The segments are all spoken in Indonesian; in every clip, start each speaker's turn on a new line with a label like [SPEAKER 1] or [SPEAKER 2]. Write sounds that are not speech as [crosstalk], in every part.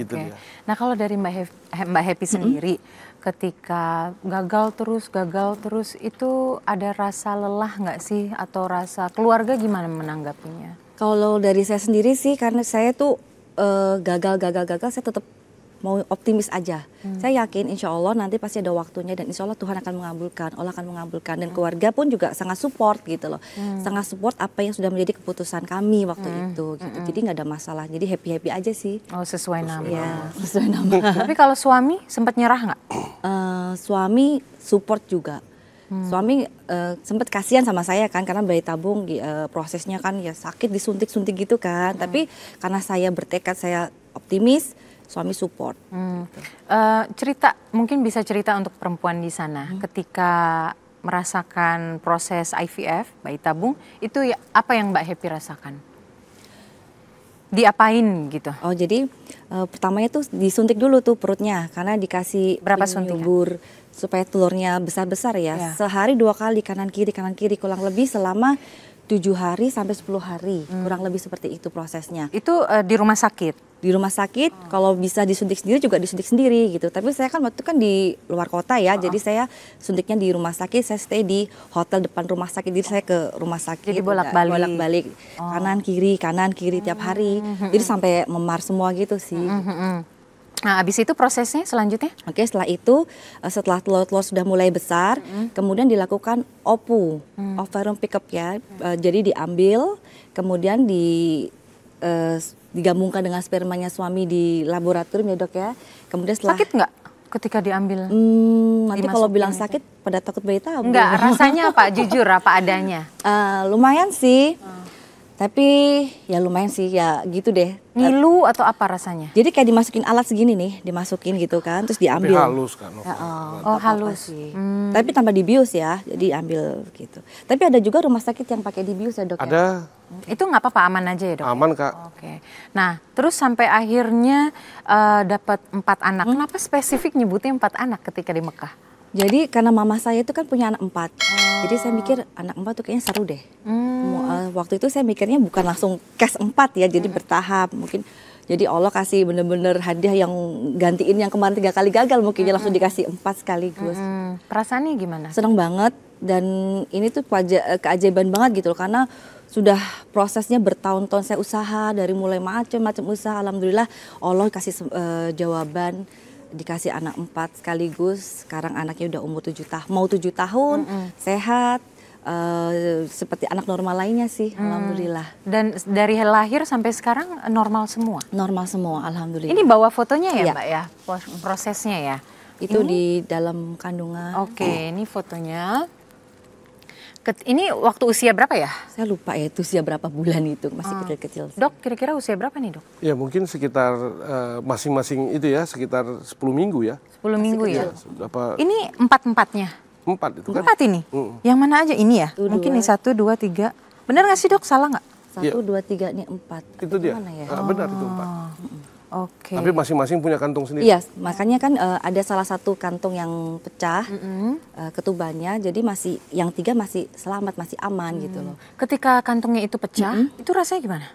[SPEAKER 1] gitu ya. Nah kalau dari Mbak Happy, Mbak Happy sendiri, mm -hmm. ketika gagal terus, gagal terus, itu ada rasa lelah nggak sih? Atau rasa keluarga gimana menanggapinya? Kalau dari saya
[SPEAKER 2] sendiri sih, karena saya tuh gagal eh, gagal, gagal, gagal, saya tetap mau optimis aja. Hmm. Saya yakin insya Allah nanti pasti ada waktunya dan insya Allah Tuhan akan mengabulkan, Allah akan mengabulkan dan hmm. keluarga pun juga sangat support gitu loh, hmm. sangat support apa yang sudah menjadi keputusan kami waktu hmm. itu. Gitu. Hmm. Jadi nggak ada masalah, jadi happy happy aja sih. Oh sesuai nama. Ya, [laughs] sesuai nama. Tapi kalau suami sempat nyerah nggak? Uh, suami support juga. Hmm. Suami uh, eh, sempat kasihan sama saya kan karena bayi tabung uh, prosesnya kan ya sakit disuntik-suntik gitu kan.
[SPEAKER 1] Hmm. Tapi karena saya bertekad saya optimis, suami support. Hmm. Uh, cerita mungkin bisa cerita untuk perempuan di sana hmm. ketika merasakan proses IVF bayi tabung itu ya, apa yang Mbak Happy rasakan? Diapain gitu? Oh jadi uh, pertamanya tuh disuntik dulu tuh perutnya karena
[SPEAKER 2] dikasih berapa suntik Nyubur, supaya telurnya besar besar ya. ya. Sehari dua kali kanan kiri kanan kiri kurang lebih selama tujuh hari sampai 10 hari hmm. kurang lebih seperti itu prosesnya itu uh, di rumah sakit di rumah sakit oh. kalau bisa disuntik sendiri juga disuntik sendiri gitu tapi saya kan waktu kan di luar kota ya oh. jadi saya suntiknya di rumah sakit saya stay di hotel depan rumah sakit jadi saya ke rumah sakit jadi bolak balik bolak balik oh. kanan kiri kanan kiri tiap hari hmm. hmm, hmm jadi hmm. sampai memar semua gitu sih hmm. Nah, habis itu prosesnya selanjutnya? Oke, setelah itu eh, setelah telur-telur sudah mulai besar, mm. kemudian dilakukan opu, mm. ovarium pickup ya. Mm. jadi diambil, kemudian di eh, digabungkan dengan spermanya suami di laboratorium ya dok ya. Kemudian setelah sakit nggak ketika diambil? Hmm, nanti kalau bilang sakit, pada takut bayi tahu. Enggak, [laughs] rasanya apa? Jujur apa adanya? Uh, lumayan sih. Hmm tapi ya lumayan sih ya gitu deh. Ngilu atau apa rasanya? Jadi kayak dimasukin alat segini nih, dimasukin gitu kan, terus diambil. Tapi halus kan. Ya, oh, oh halus sih. Hmm. Tapi tanpa dibius ya, jadi ambil gitu. Tapi
[SPEAKER 1] ada juga rumah sakit yang pakai dibius ya dok. Ya? Ada. Ya? Itu nggak apa-apa aman aja ya dok. Aman kak. Oke. Okay. Nah terus sampai akhirnya uh, dapat empat anak. Hmm. Kenapa spesifik nyebutnya empat anak ketika di Mekah? Jadi karena mama saya itu kan punya anak empat, oh. jadi
[SPEAKER 2] saya mikir anak empat tuh kayaknya seru deh.
[SPEAKER 1] Hmm Eh,
[SPEAKER 2] waktu itu saya mikirnya bukan langsung cash 4 ya, jadi hmm. bertahap mungkin. Jadi Allah kasih bener-bener hadiah yang gantiin yang kemarin tiga kali gagal mungkin -hmm. langsung dikasih empat sekaligus. Mm -hmm. Perasaannya gimana? Seneng banget dan ini tuh eh, keajaiban banget gitu loh karena sudah prosesnya bertahun-tahun saya usaha dari mulai macam-macam usaha alhamdulillah Allah kasih uh, jawaban dikasih anak empat sekaligus sekarang anaknya udah umur tujuh tahun mau tujuh tahun mm -hmm. sehat Eh, seperti anak normal lainnya sih, hmm. alhamdulillah.
[SPEAKER 1] Dan dari lahir sampai sekarang normal semua? Normal semua, alhamdulillah. Ini bawa fotonya ya, ya. Mbak ya, prosesnya ya.
[SPEAKER 2] Itu ini?
[SPEAKER 1] di dalam kandungan. Oke, okay, oh. ini fotonya. ini waktu usia berapa ya? Saya lupa ya, itu usia berapa bulan itu masih hmm. kecil-kecil. Hmm. dok, kira-kira usia berapa nih dok?
[SPEAKER 2] Ya mungkin sekitar eh, masing-masing uh, itu ya, sekitar 10 minggu ya.
[SPEAKER 1] 10 minggu ya? kecil. ya. Berapa? Ini empat-empatnya?
[SPEAKER 2] Empat itu kan? Empat ini? Mm. Yang
[SPEAKER 1] mana aja ini ya? Satu, Mungkin dua. ini satu, dua, tiga. Benar nggak sih dok? Salah nggak? Iya. Satu, dua, tiga, ini empat.
[SPEAKER 2] Itu dia? Mana ya? Oh. Benar itu empat. Oh, Oke. Okay. Tapi masing-masing punya kantung sendiri. Iya, makanya kan uh, ada salah satu kantung yang pecah mm -hmm. uh, ketubannya, jadi masih yang tiga masih selamat, masih aman mm. gitu loh. Ketika kantungnya itu pecah, mm -hmm. itu rasanya gimana?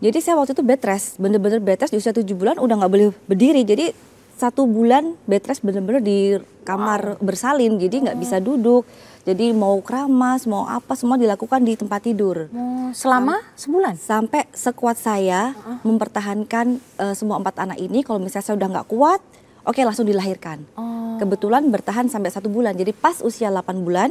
[SPEAKER 2] Jadi saya waktu itu bed bener-bener bed di usia tujuh bulan udah nggak boleh berdiri, jadi satu bulan bed benar-benar di kamar wow. bersalin jadi nggak bisa duduk jadi mau keramas mau apa semua dilakukan di tempat tidur
[SPEAKER 1] hmm, selama
[SPEAKER 2] Sam sebulan sampai sekuat saya uh -huh. mempertahankan uh, semua empat anak ini kalau misalnya saya udah nggak kuat oke okay, langsung dilahirkan oh. kebetulan bertahan sampai satu bulan jadi pas usia 8 bulan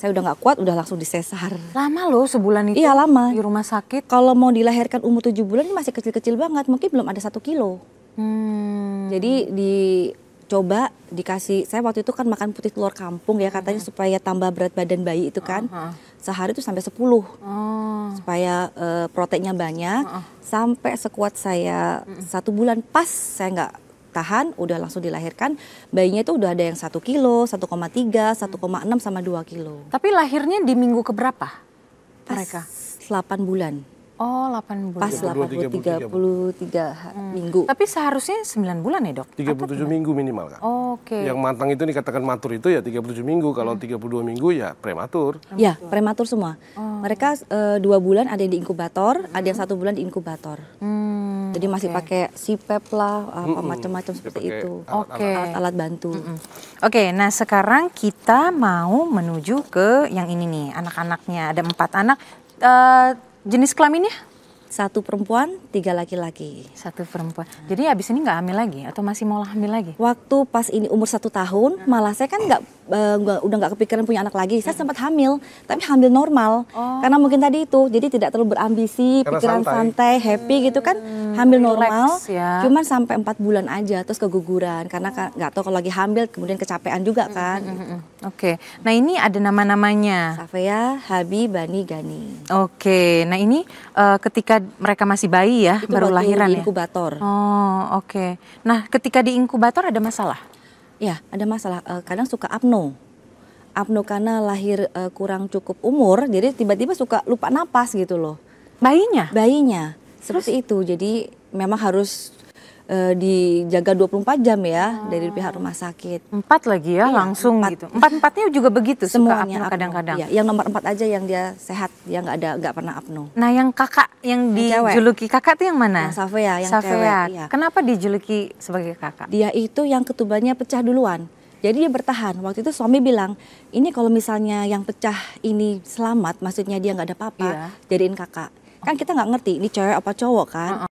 [SPEAKER 2] saya udah nggak kuat udah langsung disesar
[SPEAKER 1] lama loh sebulan itu iya lama di rumah sakit kalau mau dilahirkan
[SPEAKER 2] umur 7 bulan masih kecil-kecil banget mungkin belum ada satu kilo Hmm. Jadi dicoba dikasih saya waktu itu kan makan putih telur kampung ya katanya hmm. supaya tambah berat badan bayi itu kan uh -huh. sehari itu sampai 10 uh. supaya uh, proteinnya banyak uh -huh. sampai sekuat saya uh -huh. satu bulan pas saya nggak tahan udah langsung dilahirkan bayinya itu udah ada yang satu kilo 1,3 1,6 sama 2 kilo
[SPEAKER 1] tapi lahirnya di minggu keberapa mereka Delapan 8 bulan Oh, 8 bulan. Pas 80, 33 hmm. minggu. Tapi seharusnya 9 bulan ya, Dok? 37
[SPEAKER 2] minggu minimal, kan?
[SPEAKER 1] Oh, Oke. Okay. Yang
[SPEAKER 2] matang itu dikatakan matur itu ya 37 minggu. Kalau hmm. 32 minggu ya prematur. Ya, prematur semua. Oh. Mereka e, eh, 2 bulan ada yang di inkubator, hmm. ada yang 1 bulan di inkubator.
[SPEAKER 1] Hmm.
[SPEAKER 2] Jadi masih okay. pakai CPAP e lah, apa hmm. macam-macam seperti itu.
[SPEAKER 1] Oke. Okay. Alat-alat bantu. Hmm. Oke, okay, nah sekarang kita mau menuju ke yang ini nih, anak-anaknya. Ada empat anak. Uh, Jenis kelaminnya? satu perempuan, tiga laki-laki. Satu perempuan. Jadi habis ini nggak hamil lagi atau masih mau hamil
[SPEAKER 2] lagi? Waktu pas ini umur satu tahun, hmm. malah saya kan nggak uh, udah nggak kepikiran punya anak lagi. Saya hmm. sempat hamil, tapi hamil normal. Oh. Karena mungkin tadi itu, jadi tidak terlalu berambisi, Karena pikiran santai. santai, happy hmm. gitu kan. Hamil normal, ya. cuman sampai empat bulan aja, terus keguguran. Karena oh. kan nggak tahu kalau lagi hamil, kemudian kecapean juga hmm, kan. Hmm. Gitu. Oke, okay. nah ini ada
[SPEAKER 1] nama-namanya. Safia, Habi, Bani, Gani. Oke, okay. nah ini uh, ketika mereka masih bayi ya, itu baru lahiran di ya? inkubator. Ya? Oh, oke. Okay. Nah, ketika di inkubator ada masalah? Ya, ada masalah. Eh, kadang suka apno. Apno karena lahir
[SPEAKER 2] eh, kurang cukup umur, jadi tiba-tiba suka lupa napas gitu loh. Bayinya? Bayinya. Seperti Terus? itu. Jadi memang harus uh, dijaga 24 jam ya hmm. dari ah. pihak rumah sakit. Empat lagi ya, iya, langsung empat. gitu. Empat empatnya juga begitu semuanya kadang-kadang. Ya, yang nomor empat aja yang dia sehat, yang nggak ada nggak pernah apno.
[SPEAKER 1] Nah yang kakak yang, dijuluki kakak itu yang mana? Yang Safia yang Safia. Kewek, Iya. Kenapa dijuluki sebagai kakak? Dia itu
[SPEAKER 2] yang ketubannya pecah duluan. Jadi dia bertahan. Waktu itu suami bilang, ini kalau misalnya yang pecah ini selamat, maksudnya dia nggak ada apa-apa, yeah. jadiin kakak. Kan kita nggak ngerti, ini cewek apa cowok kan. Uh -uh.